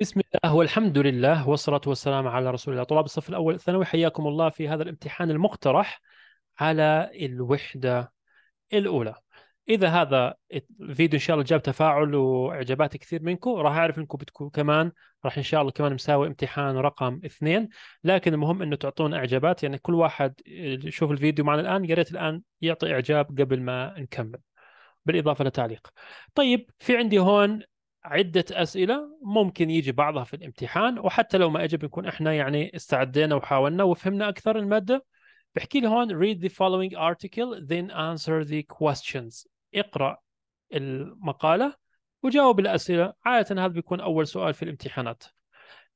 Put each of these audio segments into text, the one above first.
بسم الله والحمد لله والصلاة والسلام على رسول الله طلاب الصف الأول الثانوي حياكم الله في هذا الامتحان المقترح على الوحدة الأولى إذا هذا الفيديو إن شاء الله جاب تفاعل وإعجابات كثير منكم راح أعرف أنكم بتكون كمان راح إن شاء الله كمان مساوي امتحان رقم اثنين لكن المهم أنه تعطون إعجابات يعني كل واحد يشوف الفيديو معنا الآن يا ريت الآن يعطي إعجاب قبل ما نكمل بالإضافة لتعليق طيب في عندي هون عده اسئله ممكن يجي بعضها في الامتحان وحتى لو ما اجى بنكون احنا يعني استعدينا وحاولنا وفهمنا اكثر الماده بحكي لي هون read the following article then answer the questions اقرا المقاله وجاوب الاسئله عاده هذا بيكون اول سؤال في الامتحانات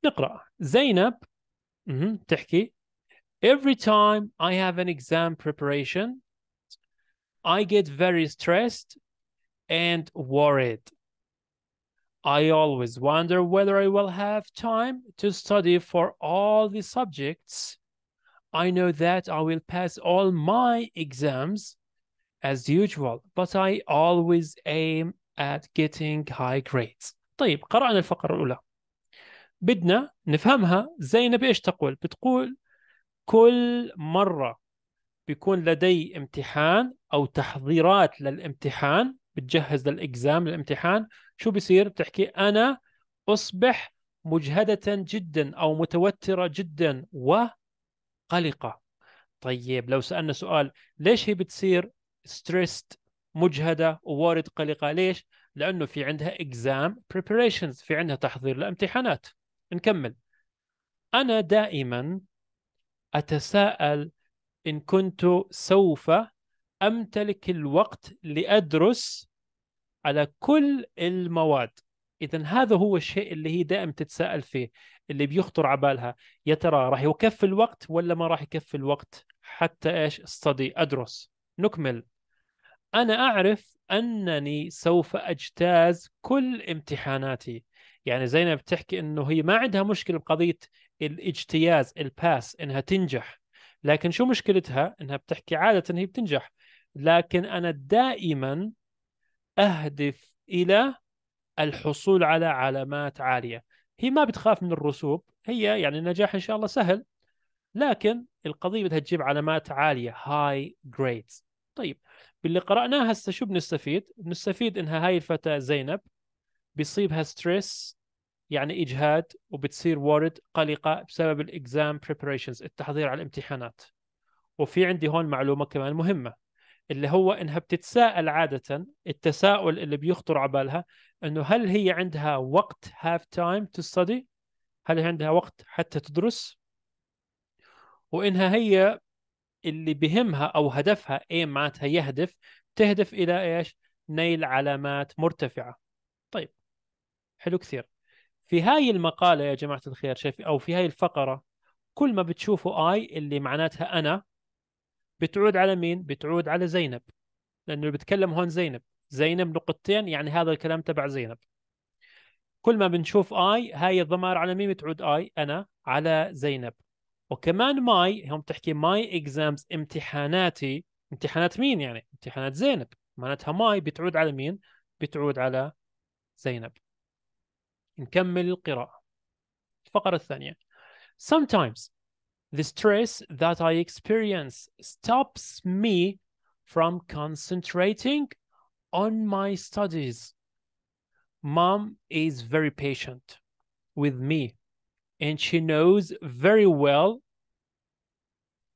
نقرا زينب تحكي every time I have an exam preparation I get very stressed and worried I always wonder whether I will have time to study for all the subjects. I know that I will pass all my exams as usual, but I always aim at getting high grades. طيب قرأنا الفقرة الأولى. بدنا نفهمها زينب ايش تقول؟ بتقول كل مرة بيكون لدي امتحان أو تحضيرات للامتحان بتجهز للإكزام للامتحان شو بيصير بتحكي انا اصبح مجهده جدا او متوتره جدا وقلقه طيب لو سالنا سؤال ليش هي بتصير ستريسد مجهده ووارد قلقه ليش لانه في عندها اكزام preparations في عندها تحضير لامتحانات نكمل انا دائما اتساءل ان كنت سوف امتلك الوقت لادرس على كل المواد اذا هذا هو الشيء اللي هي دائما تتساءل فيه اللي بيخطر على بالها يا ترى راح يكفي الوقت ولا ما راح يكفي الوقت حتى ايش استدي ادرس نكمل انا اعرف انني سوف اجتاز كل امتحاناتي يعني زينب بتحكي انه هي ما عندها مشكله بقضيه الاجتياز الباس انها تنجح لكن شو مشكلتها انها بتحكي عاده هي بتنجح لكن انا دائما اهدف الى الحصول على علامات عاليه هي ما بتخاف من الرسوب هي يعني النجاح ان شاء الله سهل لكن القضيه بدها تجيب علامات عاليه هاي جريدز طيب باللي قرأناه هسه شو بنستفيد؟ بنستفيد انها هاي الفتاة زينب بيصيبها ستريس يعني اجهاد وبتصير وارد قلقة بسبب الاكزام بريبريشنز التحضير على الامتحانات وفي عندي هون معلومة كمان مهمة اللي هو انها بتتساءل عاده التساؤل اللي بيخطر على بالها انه هل هي عندها وقت هاف تايم تو ستدي هل هي عندها وقت حتى تدرس وانها هي اللي بهمها او هدفها ايه معناتها يهدف تهدف الى ايش نيل علامات مرتفعه طيب حلو كثير في هاي المقاله يا جماعه الخير شايف او في هاي الفقره كل ما بتشوفوا اي اللي معناتها انا بتعود على مين؟ بتعود على زينب لانه بتكلم هون زينب زينب نقطتين يعني هذا الكلام تبع زينب كل ما بنشوف اي هاي الضمائر على مين بتعود اي انا على زينب وكمان ماي هم تحكي ماي اكزامز امتحاناتي امتحانات مين يعني امتحانات زينب معناتها ماي بتعود على مين بتعود على زينب نكمل القراءة الفقرة الثانية sometimes The stress that I experience stops me from concentrating on my studies. Mom is very patient with me and she knows very well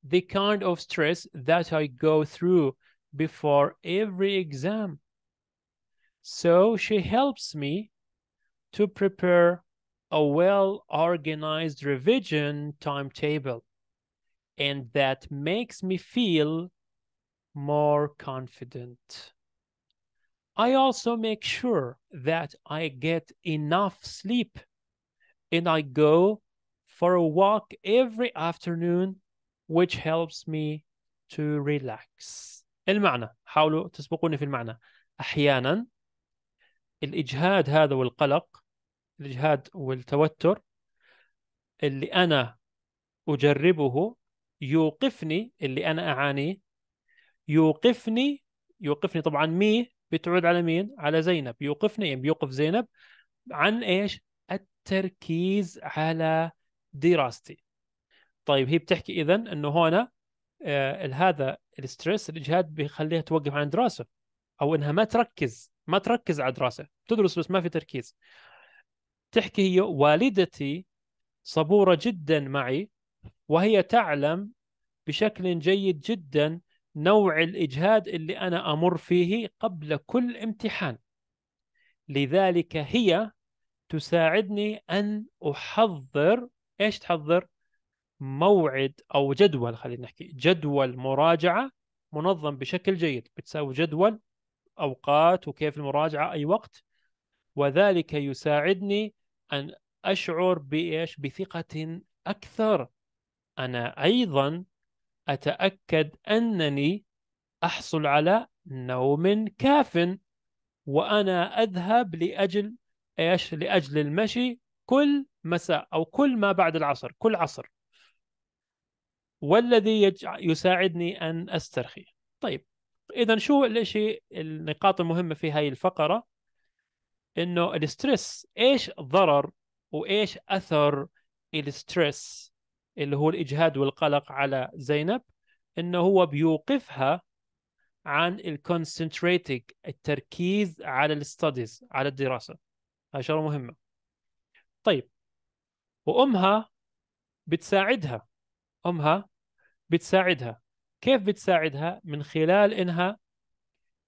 the kind of stress that I go through before every exam. So she helps me to prepare a well organized revision timetable. And that makes me feel more confident. I also make sure that I get enough sleep and I go for a walk every afternoon, which helps me to relax. المعنى حاولوا تسبقوني في المعنى أحيانا الإجهاد هذا والقلق الاجهاد والتوتر اللي انا اجربه يوقفني اللي انا اعانيه يوقفني يوقفني طبعا مي بتعود على مين؟ على زينب يوقفني يعني بيوقف زينب عن ايش؟ التركيز على دراستي طيب هي بتحكي اذا انه هنا آه هذا الستريس الاجهاد بيخليها توقف عن دراسه او انها ما تركز ما تركز على دراسه تدرس بس ما في تركيز تحكي هي والدتي صبورة جدا معي وهي تعلم بشكل جيد جدا نوع الإجهاد اللي أنا أمر فيه قبل كل امتحان لذلك هي تساعدني أن أحضر إيش تحضر؟ موعد أو جدول خلينا نحكي جدول مراجعة منظم بشكل جيد بتساوي جدول أوقات وكيف المراجعة أي وقت وذلك يساعدني ان اشعر بايش؟ بثقه اكثر. انا ايضا اتاكد انني احصل على نوم كاف وانا اذهب لاجل ايش؟ لاجل المشي كل مساء او كل ما بعد العصر، كل عصر. والذي يج... يساعدني ان استرخي. طيب اذا شو الاشي النقاط المهمه في هذه الفقره؟ انه الستريس ايش ضرر وايش اثر الستريس اللي هو الاجهاد والقلق على زينب انه هو بيوقفها عن الكونسنتريتنج التركيز على الستاديز على الدراسه هاي شغله مهمه طيب وامها بتساعدها امها بتساعدها كيف بتساعدها من خلال انها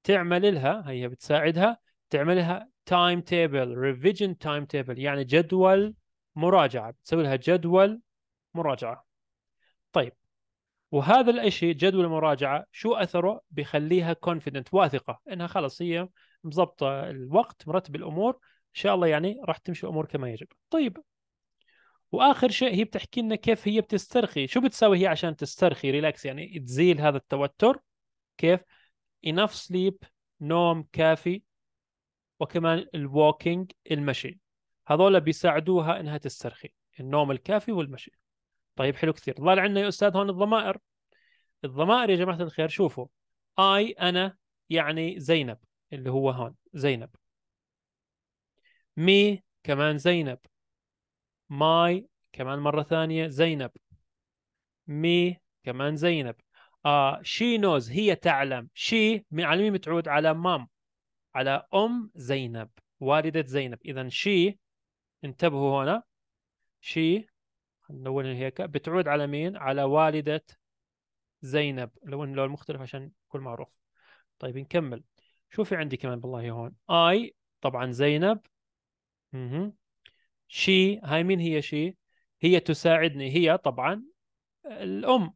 تعمل لها هي بتساعدها تعمل لها تايم تيبل ريفيجن تايم تيبل يعني جدول مراجعه بتسوي لها جدول مراجعه طيب وهذا الاشي جدول المراجعه شو اثره بيخليها كونفيدنت واثقه انها خلص هي مضبطه الوقت مرتب الامور ان شاء الله يعني راح تمشي الامور كما يجب طيب واخر شيء هي بتحكي لنا كيف هي بتسترخي شو بتسوي هي عشان تسترخي ريلاكس يعني تزيل هذا التوتر كيف enough sleep نوم كافي وكمان الووكينج المشي هذول بيساعدوها انها تسترخي النوم الكافي والمشي طيب حلو كثير ظل عندنا يا استاذ هون الضمائر الضمائر يا جماعه الخير شوفوا اي انا يعني زينب اللي هو هون زينب مي كمان زينب ماي كمان مره ثانيه زينب مي كمان زينب آه شي نوز هي تعلم شي على مين بتعود على مام على أم زينب والدة زينب إذا شي انتبهوا هنا شي نلون هيك بتعود على مين؟ على والدة زينب لون لون مختلف عشان يكون معروف طيب نكمل شو في عندي كمان بالله هون اي طبعا زينب اها شي هاي مين هي شي هي تساعدني هي طبعا الام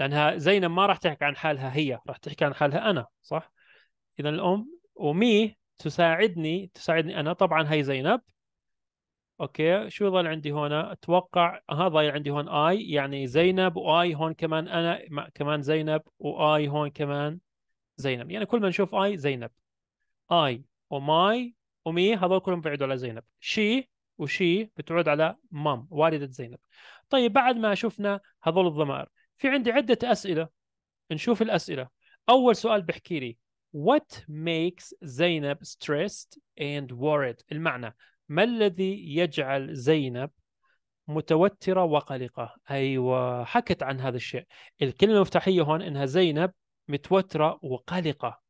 لانها زينب ما راح تحكي عن حالها هي راح تحكي عن حالها انا صح اذا الام ومي تساعدني تساعدني انا طبعا هي زينب اوكي شو ظل عندي هنا اتوقع هذا عندي هون اي يعني زينب واي هون كمان انا كمان زينب واي هون كمان زينب يعني كل ما نشوف اي زينب اي وماي ومي هذول كلهم بيعودوا على زينب شي وشي بتعود على مام والدة زينب طيب بعد ما شفنا هذول الضمائر في عندي عدة أسئلة نشوف الأسئلة أول سؤال بحكي لي What makes Zainab stressed and worried المعنى ما الذي يجعل زينب متوترة وقلقة أيوة حكت عن هذا الشيء الكلمة المفتاحية هون إنها زينب متوترة وقلقة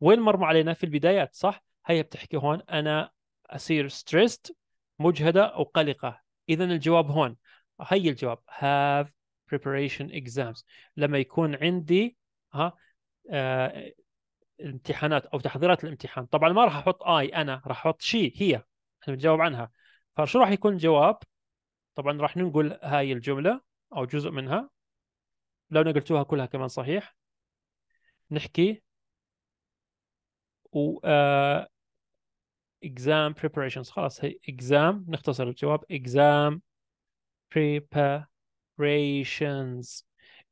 وين مر علينا في البدايات صح هي بتحكي هون أنا أصير stressed مجهدة أو قلقة إذا الجواب هون هي الجواب have preparation exams لما يكون عندي ها آه، الامتحانات او تحضيرات الامتحان طبعا ما راح احط اي انا راح احط شي هي احنا بنجاوب عنها فشو راح يكون الجواب طبعا راح ننقل هاي الجمله او جزء منها لو نقلتوها كلها كمان صحيح نحكي و uh, exam preparations خلاص هي exam نختصر الجواب exam preparations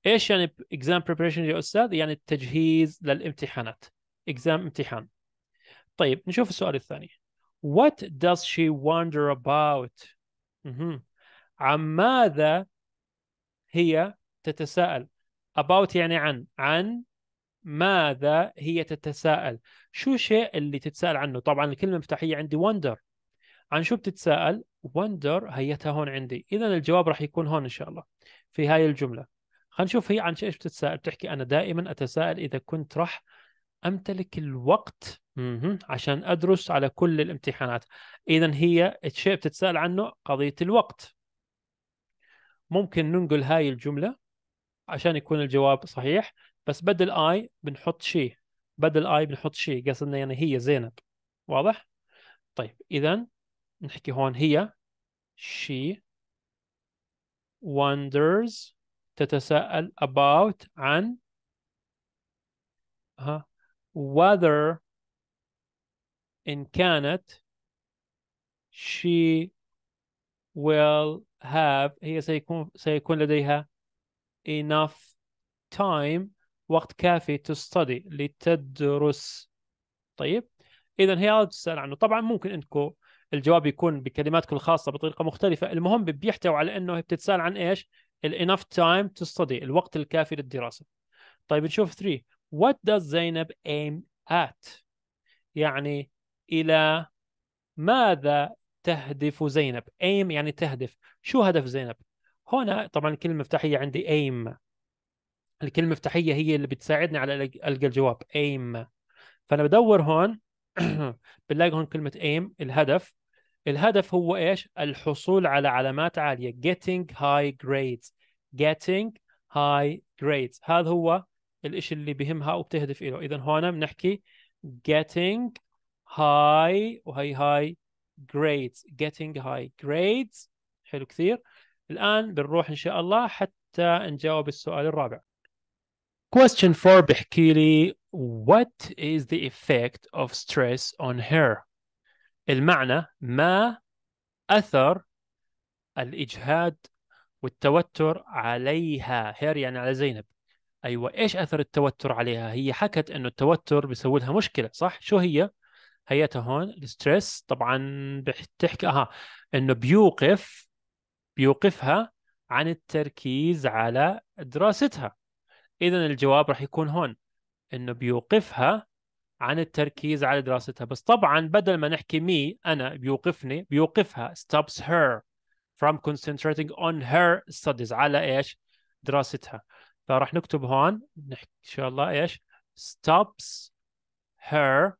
ايش يعني exam preparation يا استاذ؟ يعني التجهيز للامتحانات exam امتحان طيب نشوف السؤال الثاني What does she wonder about؟ عن ماذا هي تتساءل about يعني عن عن ماذا هي تتساءل شو الشيء اللي تتساءل عنه طبعا الكلمة المفتاحية عندي wonder عن شو بتتساءل wonder هيتها هون عندي إذا الجواب راح يكون هون إن شاء الله في هاي الجملة خلينا نشوف هي عن ايش بتتساءل بتحكي انا دائما اتساءل اذا كنت راح امتلك الوقت عشان ادرس على كل الامتحانات اذا هي الشيء بتتساءل عنه قضيه الوقت ممكن ننقل هاي الجمله عشان يكون الجواب صحيح بس بدل اي بنحط شيء بدل اي بنحط شيء قصدنا يعني هي زينب واضح طيب اذا نحكي هون هي she wonders تتساءل about عن ها whether إن كانت she will have هي سيكون سيكون لديها enough time وقت كافي to study لتدرس طيب اذا هي تسال عنه طبعا ممكن انكم الجواب يكون بكلماتكم الخاصه بطريقه مختلفه المهم بيحتوي على انه بتتسال عن ايش enough time to study الوقت الكافي للدراسة طيب نشوف 3 what does زينب aim at يعني إلى ماذا تهدف زينب aim يعني تهدف شو هدف زينب هنا طبعا الكلمة المفتاحية عندي aim الكلمة المفتاحية هي اللي بتساعدني على ألقى الجواب aim فأنا بدور هون بنلاقي هون كلمة aim الهدف الهدف هو ايش؟ الحصول على علامات عاليه getting high grades getting high grades هذا هو الشيء اللي بهمها وبتهدف اله، اذا هون بنحكي getting high وهي high grades getting high grades حلو كثير الان بنروح ان شاء الله حتى نجاوب السؤال الرابع question 4 بحكي لي what is the effect of stress on hair المعنى ما أثر الإجهاد والتوتر عليها هير يعني على زينب أيوة إيش أثر التوتر عليها هي حكت أنه التوتر بيسوي لها مشكلة صح شو هي هيتها هون الستريس طبعا بتحكي اها انه بيوقف بيوقفها عن التركيز على دراستها اذا الجواب راح يكون هون انه بيوقفها عن التركيز على دراستها بس طبعا بدل ما نحكي مي انا بيوقفني بيوقفها stops her from concentrating on her studies على ايش دراستها فراح نكتب هون نحكي ان شاء الله ايش stops her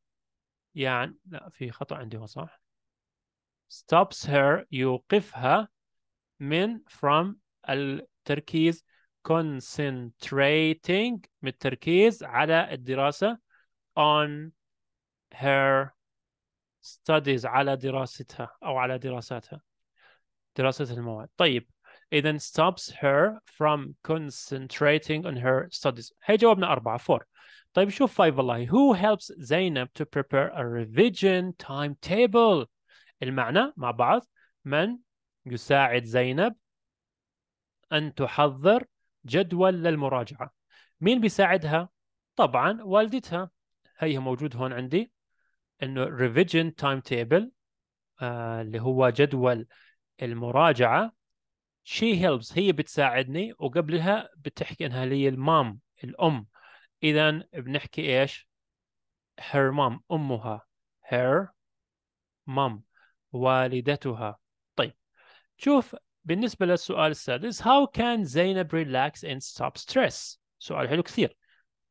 يعني لا في خطا عندي هون صح stops her يوقفها من from التركيز concentrating من التركيز على الدراسة on her studies على دراستها أو على دراساتها دراسة المواد طيب إذا stops her from concentrating on her studies هي جوابنا أربعة فور طيب شوف 5 والله who helps Zainab to prepare a revision timetable المعنى مع بعض من يساعد زينب أن تحضر جدول للمراجعة مين بيساعدها؟ طبعا والدتها هي موجود هون عندي انه ريفيجن تايم تيبل اللي هو جدول المراجعه شي هيلبس هي بتساعدني وقبلها بتحكي انها لي المام الام اذا بنحكي ايش هير مام امها هير مام والدتها طيب شوف بالنسبة للسؤال السادس how can زينب relax and stop stress سؤال حلو كثير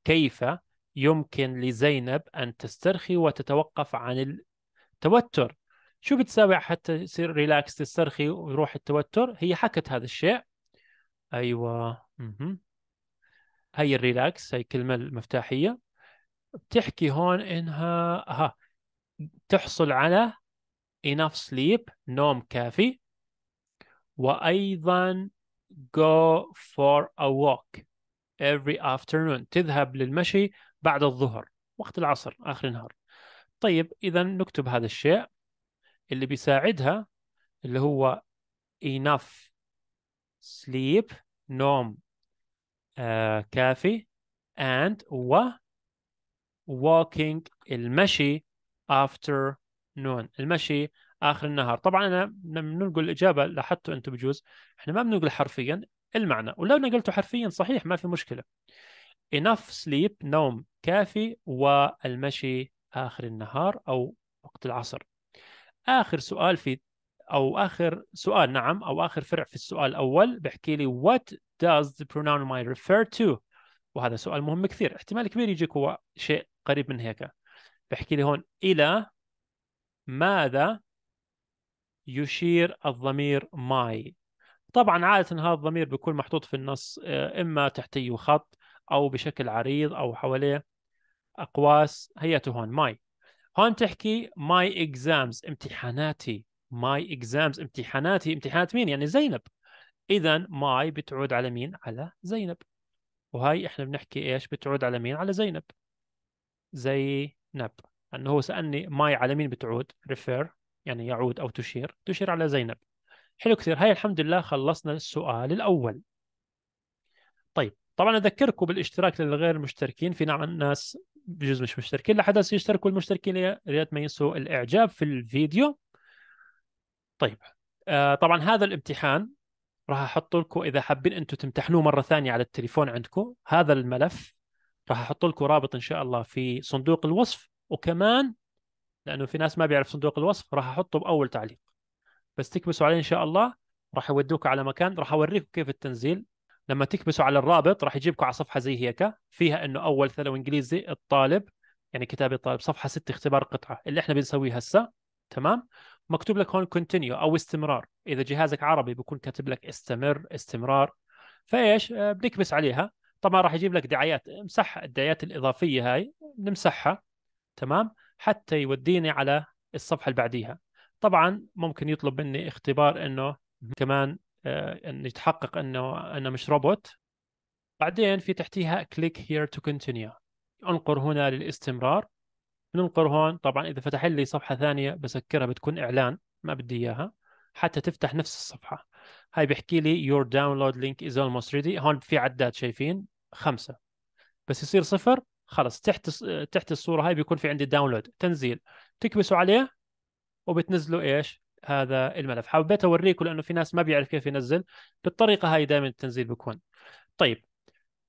كيف يمكن لزينب أن تسترخي وتتوقف عن التوتر شو بتساوي حتى يصير ريلاكس تسترخي ويروح التوتر هي حكت هذا الشيء أيوة م-م. هي الريلاكس هي الكلمة المفتاحية بتحكي هون إنها ها تحصل على enough sleep نوم كافي وأيضا go for a walk every afternoon تذهب للمشي بعد الظهر وقت العصر آخر النهار طيب إذا نكتب هذا الشيء اللي بيساعدها اللي هو enough sleep نوم آه كافي and و walking المشي after noon المشي اخر النهار طبعا انا لما نقول الاجابه لاحظتوا انتم بجوز احنا ما بننقل حرفيا المعنى ولو نقلته حرفيا صحيح ما في مشكله enough sleep نوم كافي والمشي آخر النهار أو وقت العصر آخر سؤال في أو آخر سؤال نعم أو آخر فرع في السؤال الأول بحكي لي what does the pronoun my refer to وهذا سؤال مهم كثير احتمال كبير يجيك هو شيء قريب من هيك بحكي لي هون إلى ماذا يشير الضمير my طبعا عادة هذا الضمير بيكون محطوط في النص آه، إما تحتيه خط او بشكل عريض او حواليه اقواس هيئته هون ماي هون تحكي ماي اكزامز امتحاناتي ماي اكزامز امتحاناتي امتحانات مين يعني زينب اذا ماي بتعود على مين على زينب وهاي احنا بنحكي ايش بتعود على مين على زينب نب لانه هو سالني ماي على مين بتعود ريفير يعني يعود او تشير تشير على زينب حلو كثير هاي الحمد لله خلصنا السؤال الاول طبعا اذكركم بالاشتراك للغير المشتركين في نعم الناس بجوز مش مشتركين لحدث يشتركوا المشتركين يا ريت ما ينسوا الاعجاب في الفيديو طيب آه طبعا هذا الامتحان راح احط لكم اذا حابين انتم تمتحنوه مره ثانيه على التليفون عندكم هذا الملف راح احط لكم رابط ان شاء الله في صندوق الوصف وكمان لانه في ناس ما بيعرف صندوق الوصف راح احطه باول تعليق بس تكبسوا عليه ان شاء الله راح يودوك على مكان راح اوريكم كيف التنزيل لما تكبسوا على الرابط راح يجيبكم على صفحه زي هيك فيها انه اول ثانوي انجليزي الطالب يعني كتابه الطالب صفحه 6 اختبار قطعه اللي احنا بنسويه هسه تمام مكتوب لك هون كونتينيو او استمرار اذا جهازك عربي بيكون كاتب لك استمر استمرار فايش آه، بنكبس عليها طبعا راح يجيب لك دعايات امسح الدعايات الاضافيه هاي نمسحها تمام حتى يوديني على الصفحه اللي بعديها طبعا ممكن يطلب مني اختبار انه كمان آه، ان يتحقق انه انا مش روبوت بعدين في تحتيها كليك هير تو كونتينيو انقر هنا للاستمرار ننقر هون طبعا اذا فتح لي صفحه ثانيه بسكرها بتكون اعلان ما بدي اياها حتى تفتح نفس الصفحه هاي بيحكي لي يور داونلود لينك از almost ريدي هون في عداد شايفين خمسة بس يصير صفر خلص تحت تحت الصورة هاي بيكون في عندي داونلود تنزيل تكبسوا عليه وبتنزلوا ايش هذا الملف حبيت اوريكم لانه في ناس ما بيعرف كيف ينزل بالطريقه هاي دائما التنزيل بيكون طيب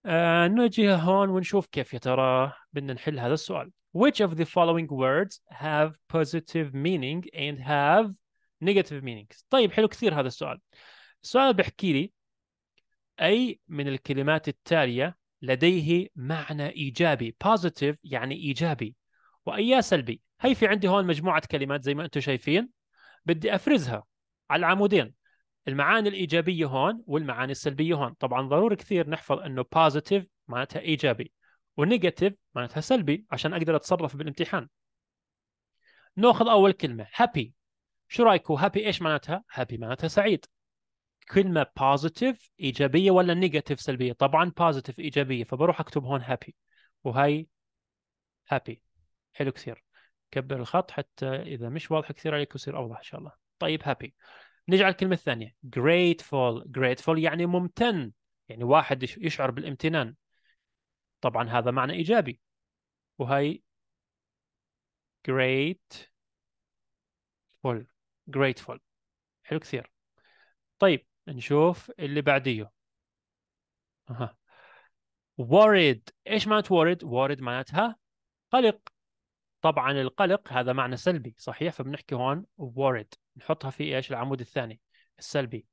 آه نجي هون ونشوف كيف يا ترى بدنا نحل هذا السؤال which of the following words have positive meaning and have negative meanings طيب حلو كثير هذا السؤال السؤال بحكي لي اي من الكلمات التاليه لديه معنى ايجابي positive يعني ايجابي واي سلبي هي في عندي هون مجموعه كلمات زي ما انتم شايفين بدي افرزها على العمودين المعاني الايجابيه هون والمعاني السلبيه هون طبعا ضروري كثير نحفظ انه بوزيتيف معناتها ايجابي ونيجاتيف معناتها سلبي عشان اقدر اتصرف بالامتحان ناخذ اول كلمه هابي شو رايكم هابي ايش معناتها هابي معناتها سعيد كلمه بوزيتيف ايجابيه ولا نيجاتيف سلبيه طبعا بوزيتيف ايجابيه فبروح اكتب هون هابي وهي هابي حلو كثير كبر الخط حتى اذا مش واضح كثير عليك يصير اوضح ان شاء الله طيب هابي نجي على الكلمه الثانيه grateful grateful يعني ممتن يعني واحد يشعر بالامتنان طبعا هذا معنى ايجابي وهي grateful grateful حلو كثير طيب نشوف اللي بعديه اها worried ايش معنى worried worried معناتها قلق طبعا القلق هذا معنى سلبي صحيح فبنحكي هون worried نحطها في ايش العمود الثاني السلبي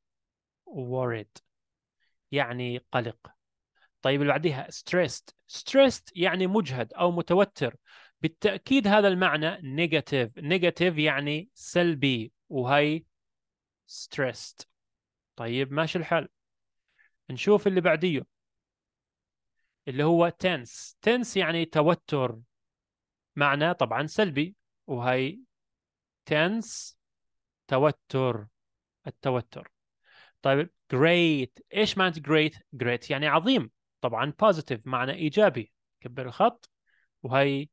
worried يعني قلق طيب اللي بعديها stressed stressed يعني مجهد او متوتر بالتاكيد هذا المعنى نيجاتيف نيجاتيف يعني سلبي وهي stressed طيب ماشي الحال نشوف اللي بعديه اللي هو tense tense يعني توتر معنى طبعا سلبي وهي tense توتر التوتر طيب great ايش معنى great great يعني عظيم طبعا positive معنى ايجابي كبر الخط وهي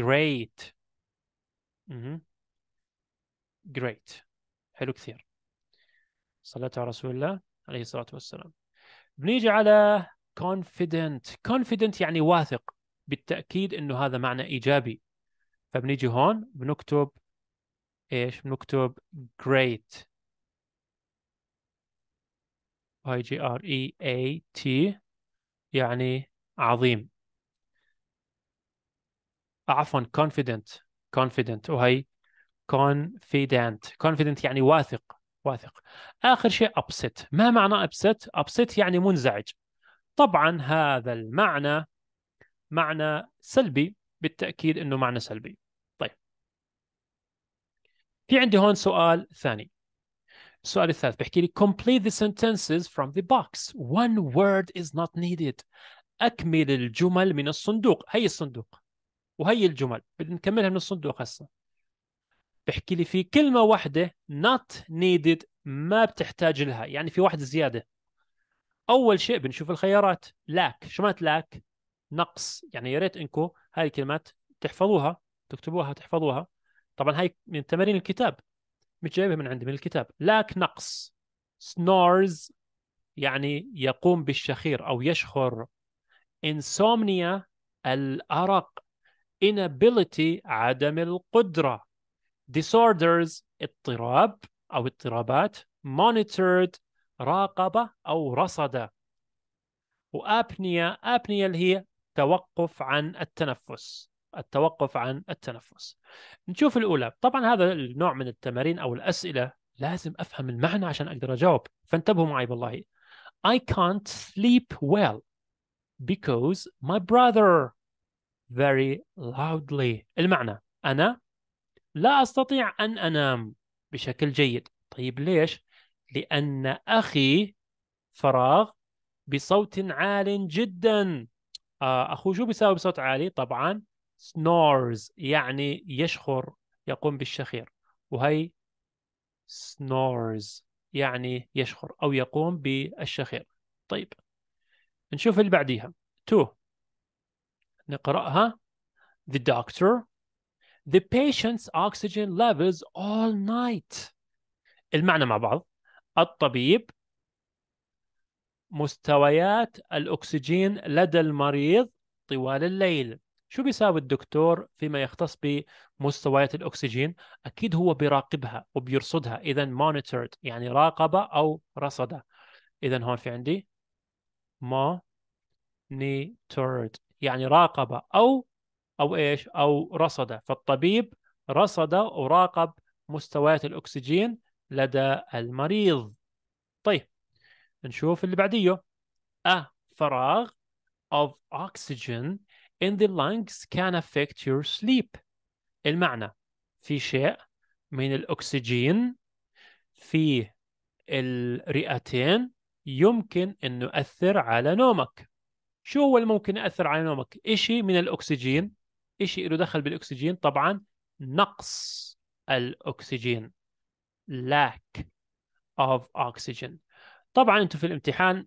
great م -م. great حلو كثير صليت على رسول الله عليه الصلاه والسلام بنيجي على confident confident يعني واثق بالتاكيد انه هذا معنى ايجابي فبنيجي هون بنكتب ايش بنكتب great i g r e a t يعني عظيم عفوا confident confident وهي confident confident يعني واثق واثق اخر شيء upset ما معنى upset upset يعني منزعج طبعا هذا المعنى معنى سلبي بالتاكيد انه معنى سلبي طيب في عندي هون سؤال ثاني السؤال الثالث بحكي لي complete the sentences from the box one word is not needed اكمل الجمل من الصندوق هي الصندوق وهي الجمل بدنا نكملها من الصندوق هسه بحكي لي في كلمة واحدة not needed ما بتحتاج لها يعني في واحدة زيادة أول شيء بنشوف الخيارات lack شو معنات lack نقص يعني يا ريت انكم هاي الكلمات تحفظوها تكتبوها تحفظوها طبعا هاي من تمارين الكتاب مش جايبها من عندي من الكتاب لاك نقص سنورز يعني يقوم بالشخير أو يشخر انسومنيا الأرق inability عدم القدرة disorders اضطراب أو اضطرابات monitored راقبة أو رصدة وابنيا ابنيا اللي هي توقف عن التنفس التوقف عن التنفس نشوف الأولى طبعا هذا النوع من التمارين أو الأسئلة لازم أفهم المعنى عشان أقدر أجاوب فانتبهوا معي بالله I can't sleep well because my brother very loudly المعنى أنا لا أستطيع أن أنام بشكل جيد طيب ليش؟ لأن أخي فراغ بصوت عال جدا آه، اخوه شو بيساوي بصوت عالي طبعا سنورز يعني يشخر يقوم بالشخير وهي سنورز يعني يشخر او يقوم بالشخير طيب نشوف اللي بعديها تو نقراها the doctor the patient's oxygen levels all night المعنى مع بعض الطبيب مستويات الأكسجين لدى المريض طوال الليل شو بيساوي الدكتور فيما يختص بمستويات الأكسجين؟ أكيد هو بيراقبها وبيرصدها إذا monitored يعني راقب أو رصد إذا هون في عندي monitored يعني راقب أو أو إيش؟ أو رصد فالطبيب رصد وراقب مستويات الأكسجين لدى المريض طيب نشوف اللي بعديه a فراغ of oxygen in the lungs can affect your sleep المعنى في شيء من الأكسجين في الرئتين يمكن أن يؤثر على نومك شو هو الممكن يأثر على نومك؟ إشي من الأكسجين إشي له دخل بالأكسجين طبعا نقص الأكسجين lack of oxygen طبعا انتم في الامتحان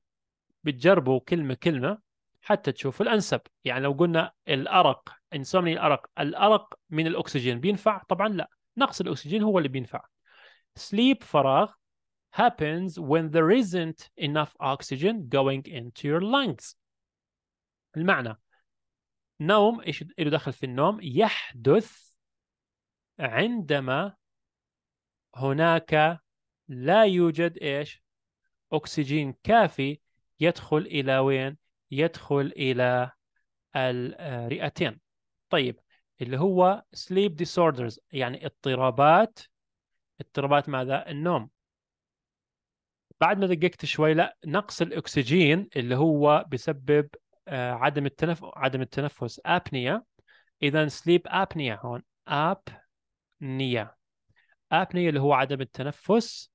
بتجربوا كلمه كلمه حتى تشوفوا الانسب يعني لو قلنا الارق انسومني الارق الارق من الاكسجين بينفع طبعا لا نقص الاكسجين هو اللي بينفع sleep فراغ happens when there isn't enough oxygen going into your lungs المعنى نوم ايش له دخل في النوم يحدث عندما هناك لا يوجد ايش اكسجين كافي يدخل الى وين يدخل الى الرئتين طيب اللي هو sleep disorders يعني اضطرابات اضطرابات ماذا النوم بعد ما دققت شوي لا نقص الاكسجين اللي هو بسبب آه، عدم التنف عدم التنفس ابنيا اذا سليب ابنيا هون نيا ابنيا اللي هو عدم التنفس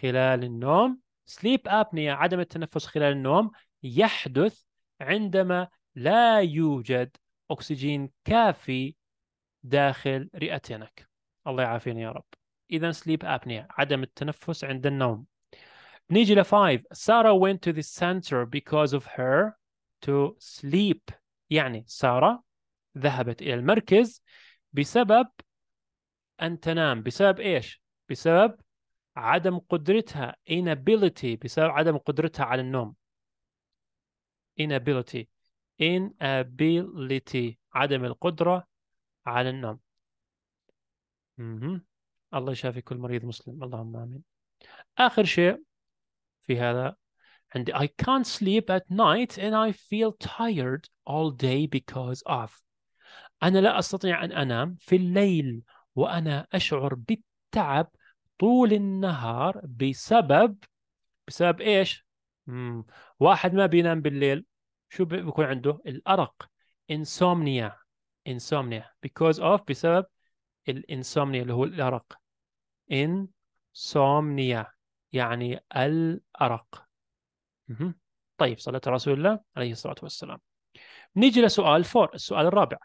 خلال النوم سليب ابنيا عدم التنفس خلال النوم يحدث عندما لا يوجد اكسجين كافي داخل رئتينك الله يعافينا يا رب اذا سليب ابنيا عدم التنفس عند النوم نيجي ل 5 went to the center because of her to sleep يعني سارة ذهبت إلى المركز بسبب أن تنام بسبب إيش؟ بسبب عدم قدرتها inability بسبب عدم قدرتها على النوم inability inability عدم القدرة على النوم م -م. الله يشافي كل مريض مسلم اللهم آمين آخر شيء في هذا عندي I can't sleep at night and I feel tired all day because of أنا لا أستطيع أن أنام في الليل وأنا أشعر بالتعب طول النهار بسبب بسبب ايش؟ مم. واحد ما بينام بالليل شو بيكون عنده؟ الارق انسومنيا انسومنيا because of بسبب الانسومنيا اللي هو الارق انسومنيا يعني الارق مم. طيب صلاة رسول الله عليه الصلاة والسلام نيجي لسؤال فور السؤال الرابع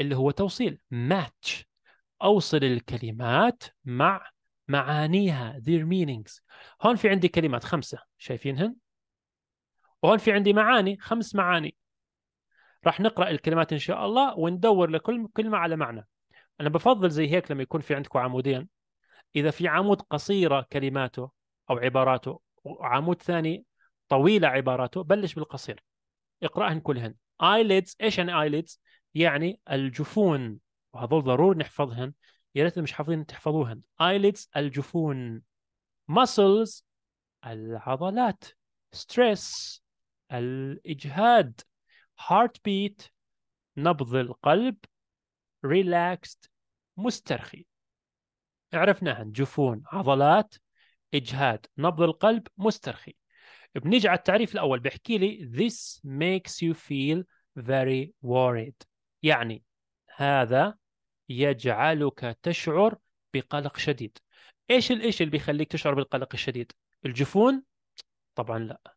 اللي هو توصيل ماتش أوصل الكلمات مع معانيها their meanings هون في عندي كلمات خمسة شايفينهن وهون في عندي معاني خمس معاني راح نقرأ الكلمات إن شاء الله وندور لكل كلمة على معنى أنا بفضل زي هيك لما يكون في عندكم عمودين إذا في عمود قصيرة كلماته أو عباراته وعمود ثاني طويلة عباراته بلش بالقصير اقرأهن كلهن eyelids ايش يعني eyelids يعني الجفون وهذول ضروري نحفظهن يا ريت مش حافظين تحفظوهن ايلتس الجفون muscles العضلات stress الإجهاد heart beat نبض القلب relaxed مسترخي عرفناهن جفون عضلات إجهاد نبض القلب مسترخي بنيجي على التعريف الأول بيحكي لي this makes you feel very worried يعني هذا يجعلك تشعر بقلق شديد ايش الاشي اللي بيخليك تشعر بالقلق الشديد الجفون طبعا لا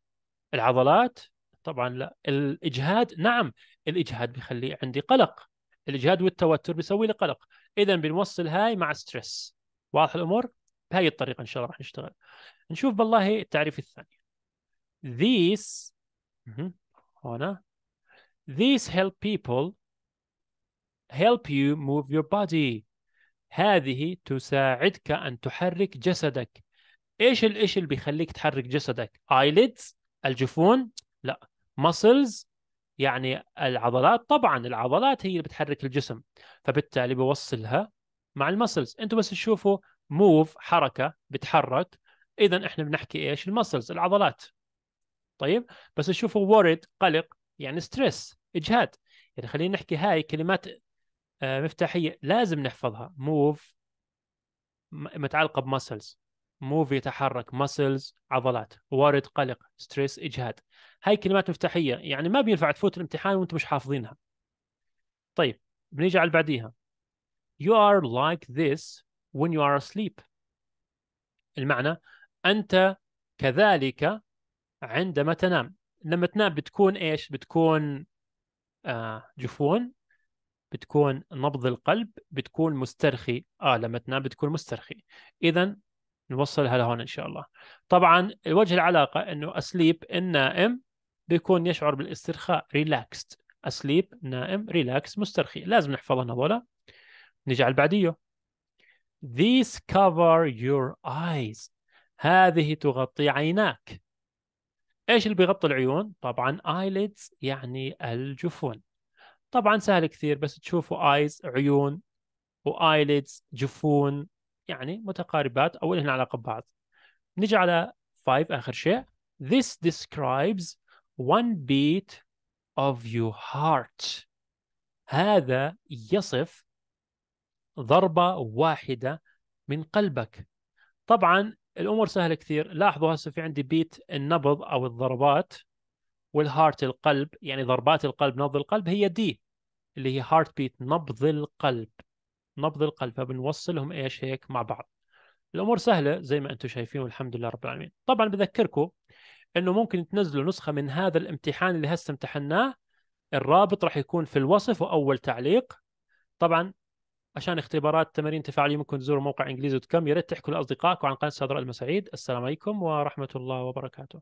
العضلات طبعا لا الاجهاد نعم الاجهاد بيخلي عندي قلق الاجهاد والتوتر بيسوي لي قلق اذا بنوصل هاي مع ستريس واضح الامور بهاي الطريقه ان شاء الله راح نشتغل نشوف بالله التعريف الثاني these هنا these help people help you move your body هذه تساعدك أن تحرك جسدك إيش الإيش اللي بيخليك تحرك جسدك eyelids الجفون لا muscles يعني العضلات طبعا العضلات هي اللي بتحرك الجسم فبالتالي بوصلها مع المسلز انتوا بس تشوفوا موف حركه بتحرك اذا احنا بنحكي ايش المسلز العضلات طيب بس تشوفوا worried قلق يعني ستريس اجهاد يعني خلينا نحكي هاي كلمات آه، مفتاحيه لازم نحفظها موف متعلقه بمسلز موف يتحرك مسلز عضلات وارد قلق ستريس اجهاد هاي كلمات مفتاحيه يعني ما بينفع تفوت الامتحان وانتم مش حافظينها طيب بنيجي على بعديها You are like this when you are asleep المعنى أنت كذلك عندما تنام لما تنام بتكون إيش بتكون آه، جفون بتكون نبض القلب بتكون مسترخي اه لما تنام بتكون مسترخي اذا نوصلها لهون ان شاء الله طبعا وجه العلاقه انه اسليب النائم بيكون يشعر بالاسترخاء ريلاكست اسليب نائم ريلاكس مسترخي لازم نحفظها هذولا نجي على بعديه these cover your eyes هذه تغطي عيناك ايش اللي بيغطي العيون طبعا eyelids يعني الجفون طبعا سهل كثير بس تشوفوا ايز عيون وايليدز جفون يعني متقاربات او لهن علاقه ببعض نجي على 5 اخر شيء this describes one beat of your heart هذا يصف ضربه واحده من قلبك طبعا الامور سهله كثير لاحظوا هسه في عندي بيت النبض او الضربات والهارت القلب يعني ضربات القلب نبض القلب هي دي اللي هي هارت بيت نبض القلب نبض القلب فبنوصلهم ايش هيك مع بعض الامور سهله زي ما انتم شايفين والحمد لله رب العالمين طبعا بذكركم انه ممكن تنزلوا نسخه من هذا الامتحان اللي هسه امتحناه الرابط راح يكون في الوصف واول تعليق طبعا عشان اختبارات تمارين تفاعليه ممكن تزوروا موقع انجليزي دوت كوم يا ريت تحكوا لاصدقائكم عن قناه صدر المسعيد السلام عليكم ورحمه الله وبركاته